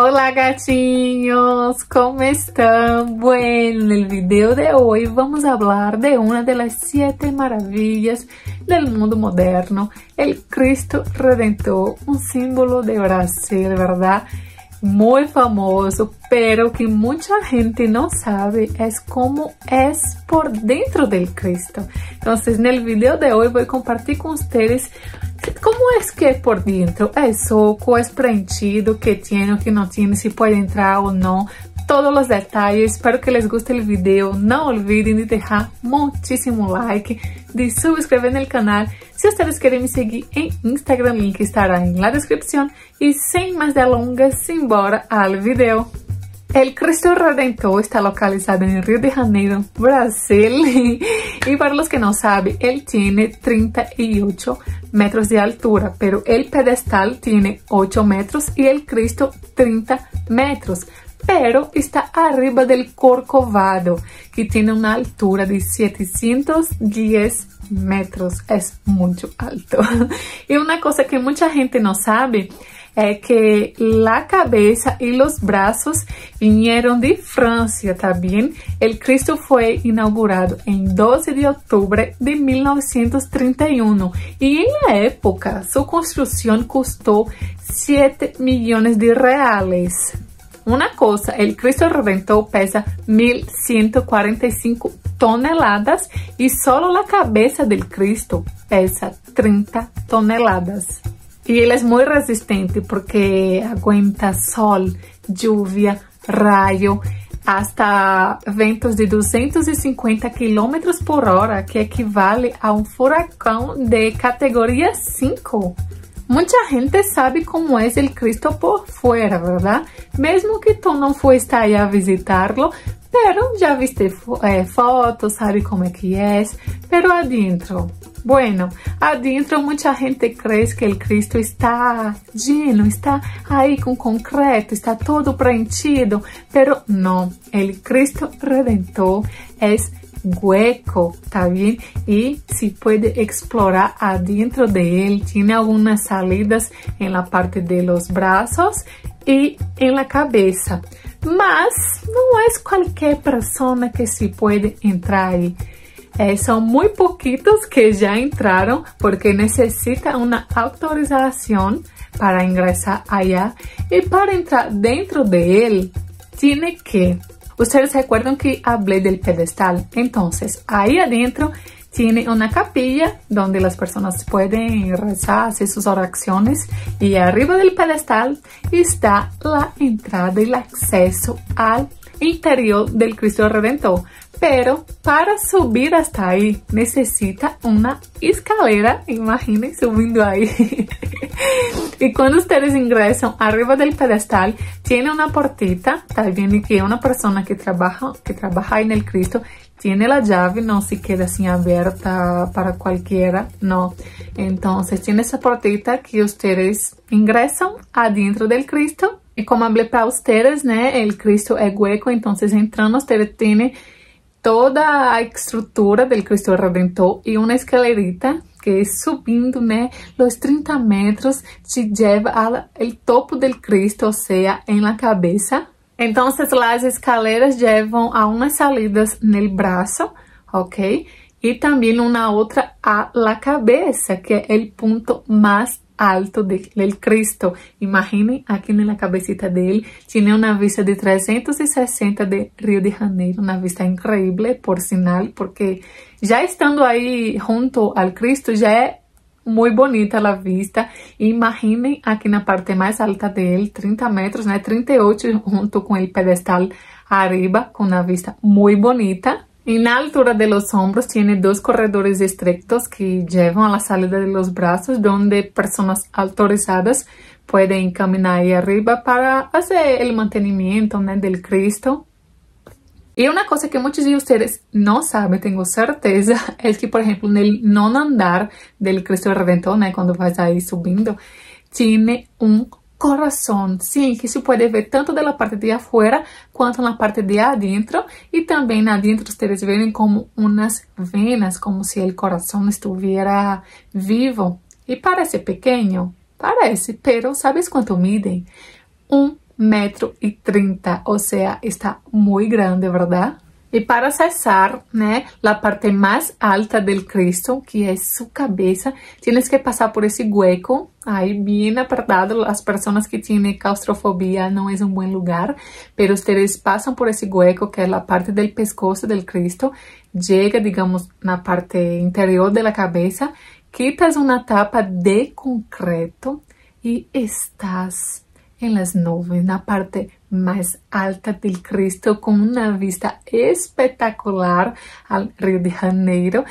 ¡Hola, gatinhos, ¿Cómo están? Bueno, en el video de hoy vamos a hablar de una de las siete maravillas del mundo moderno, el Cristo Redentor, un símbolo de Brasil, ¿verdad? Muy famoso, pero que mucha gente no sabe es cómo es por dentro del Cristo. Entonces, en el video de hoy voy a compartir con ustedes Como é que é por dentro É soco É preenchido? Que tem? o que não tem? Se pode entrar ou não? todos os detalhes. Espero que les guste o vídeo. Não olvidem de deixar muitíssimo like, de subscrever no canal. Se vocês querem me seguir em Instagram, o link estará na descrição. E sem mais delongas, simbora ao vídeo! El Cristo Redentor está localizado en Río de Janeiro, Brasil. y para los que no saben, él tiene 38 metros de altura, pero el pedestal tiene 8 metros y el Cristo 30 metros. Pero está arriba del Corcovado, que tiene una altura de 710 metros metros es mucho alto. y una cosa que mucha gente no sabe é que la cabeça e los braços vieram de França, tá bem? El Cristo foi inaugurado em 12 de outubro de 1931 e, na época sua construção custou 7 milhões de reais. Uma coisa: o Cristo Redentor pesa 1.145 toneladas e só a cabeça do Cristo pesa 30 toneladas. Y él es muy resistente porque aguanta sol, lluvia, rayo, hasta ventos de 250 km por hora, que equivale a un furacán de categoría 5. Mucha gente sabe cómo es el Cristo por fuera, ¿verdad? Mesmo que tú no fuiste ahí a visitarlo, pero ya viste eh, fotos, sabe cómo es que es, pero adentro, Bueno, adentro muita gente crê que o Cristo está lleno, está aí com concreto, está todo preenchido, pero não. O Cristo Redentor é hueco, tá bem? E se pode explorar adentro de ele, tem algumas salidas em la parte de los brazos e en la cabeza. Mas não é qualquer pessoa que se pode entrar aí. Eh, son muy poquitos que ya entraron porque necesita una autorización para ingresar allá y para entrar dentro de él tiene que ustedes recuerdan que hablé del pedestal entonces ahí adentro tiene una capilla donde las personas pueden rezar, hacer sus oraciones y arriba del pedestal está la entrada y el acceso al interior del Cristo Redentor, pero para subir hasta ahí necesita una escalera, imaginen subiendo ahí. y cuando ustedes ingresan arriba del pedestal, tiene una portita, también que una persona que trabaja, que trabaja en el Cristo tiene la llave, no se queda así abierta para cualquiera, no. Entonces tiene esa portita que ustedes ingresan adentro del Cristo E como falei para vocês, né, O Cristo é hueco, então entrando, ustedes tem toda a estrutura do Cristo Redentor e uma escalerita que é subindo, né, os 30 metros te leva ao topo do Cristo, ou seja, em la cabeça. Então, as escaleras levam a umas salidas no braço, ok? E também uma outra a la cabeça, que é o ponto mais alto del Cristo. Imaginem aqui na cabecita dele, tinha uma vista de 360 de Rio de Janeiro, uma vista incrível, por sinal, porque já estando aí junto ao Cristo, já é muito bonita a vista. imaginem aqui na parte mais alta dele, 30 metros, né? 38 junto com o pedestal arriba, com uma vista muito bonita. En la altura de los hombros tiene dos corredores estrictos que llevan a la salida de los brazos donde personas autorizadas pueden caminar ahí arriba para hacer el mantenimiento del Cristo. Y una cosa que muchos de ustedes no saben, tengo certeza, es que por ejemplo en el non andar del Cristo Redentor, Reventón, cuando vas ahí subiendo, tiene un coração. Sim, que se pode ver tanto da parte de afuera quanto na parte de adentro e também dentro vocês veem como umas venas, como se o coração estivesse vivo. E parece pequeno, parece, pero sabes quanto midem? Um metro e trinta, ou seja, está muito grande, verdade? E para cesar, né, a parte mais alta do Cristo, que é sua cabeça, tienes que passar por esse hueco, Aí, bem apertado. As pessoas que têm claustrofobia não é um bom lugar, Mas vocês passam por esse hueco que é a parte do pescoço do Cristo, chega, digamos, na parte interior de la quitas uma tapa de concreto e estás em las nuvens, na parte más alta del Cristo con una vista espectacular al Río de Janeiro.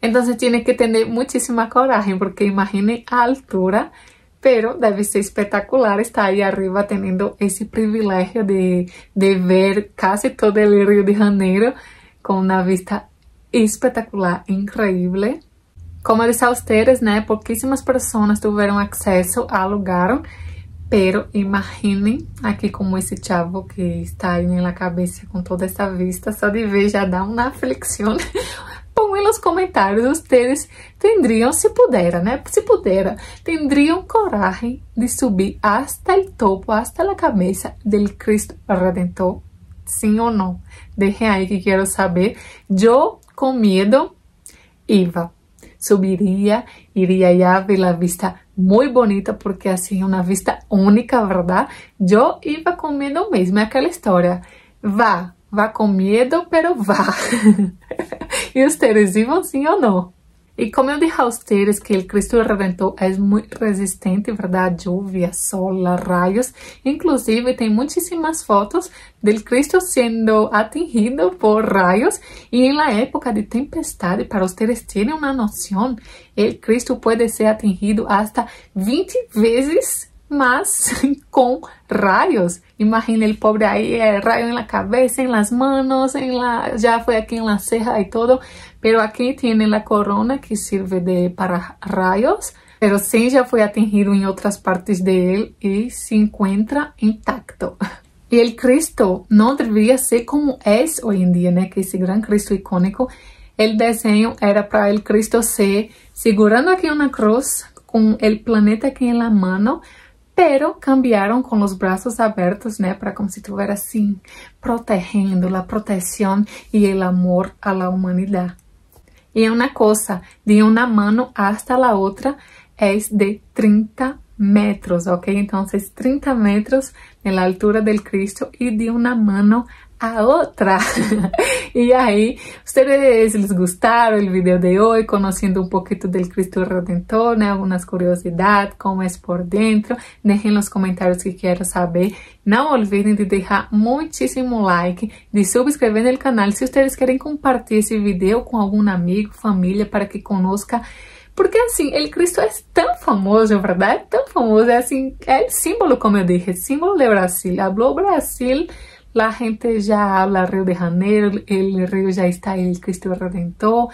Entonces tiene que tener muchísima coraje porque imagine la altura, pero debe ser espectacular estar ahí arriba teniendo ese privilegio de, de ver casi todo el Río de Janeiro con una vista espectacular, increíble. Como decía a ustedes, poquísimas personas tuvieron acceso al lugar Pero imaginem aqui como esse chavo que está aí na cabeça com toda essa vista, só de ver já dá uma aflição. Põe nos comentários, vocês tendriam, se pudera, né? Se pudera, tendriam coragem de subir até o topo, até a cabeça do Cristo Redentor? Sim ou não? Deixem aí que quero saber. Eu, com medo, iva. Subiria, iria já ver a vista muito bonita porque assim, uma vista única, verdade? Eu iba com medo mesmo, é aquela história. Vá, vá com medo, pero vá. e os teres iam sim ou não? E como eu digo a vocês que o Cristo del Redentor é muito resistente, verdade? Lluvia, sol, raios. Inclusive tem muitíssimas fotos do Cristo sendo atingido por raios. E em la época de tempestade, para vocês terem uma noção, o Cristo pode ser atingido até 20 vezes Más con rayos. Imagina el pobre ahí, el rayo en la cabeza, en las manos, en la, ya fue aquí en la ceja y todo. Pero aquí tiene la corona que sirve de para rayos, pero sí ya fue atingido en otras partes de él y se encuentra intacto. Y el Cristo no debería ser como es hoy en día, ¿no? que ese gran Cristo icónico, el diseño era para el Cristo ser, segurando aquí una cruz, con el planeta aquí en la mano, pero cambiaron con los brazos abiertos, né, Para como se estivesse así, assim, protegendo, la protección y el amor a la humanidad. E uma cosa, de uma mano hasta la otra, es é de 30 metros, ok? Entonces 30 metros na altura do Cristo e de uma mano a outra. e aí, vocês les gostaram do vídeo de hoje, conhecendo um pouquinho do Cristo Redentor, né? algumas curiosidades, como é por dentro. Deixem nos comentários que quero saber. Não olviden de deixar muitíssimo like, de subscrever no canal se vocês querem compartilhar esse vídeo com algum amigo, família, para que conozca Porque así, el Cristo es tan famoso, ¿verdad? Tan famoso, é assim, é símbolo, como dije, símbolo de Brasil. Habló Brasil, la gente ya habla Rio de Janeiro, el río ya está el Cristo Redentor,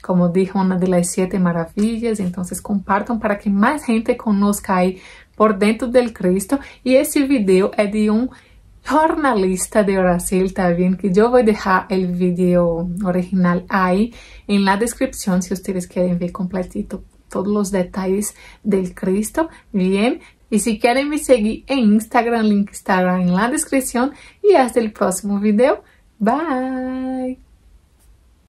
como dijo una de las siete maravillas. Entonces, compartan para que más gente conozca aí por dentro del Cristo. Y esse vídeo es de un jornalista de Brasil también, que yo voy a dejar el video original ahí en la descripción si ustedes quieren ver completito todos los detalles del Cristo. Bien, y si quieren me seguir en Instagram, link estará en la descripción. Y hasta el próximo video. Bye.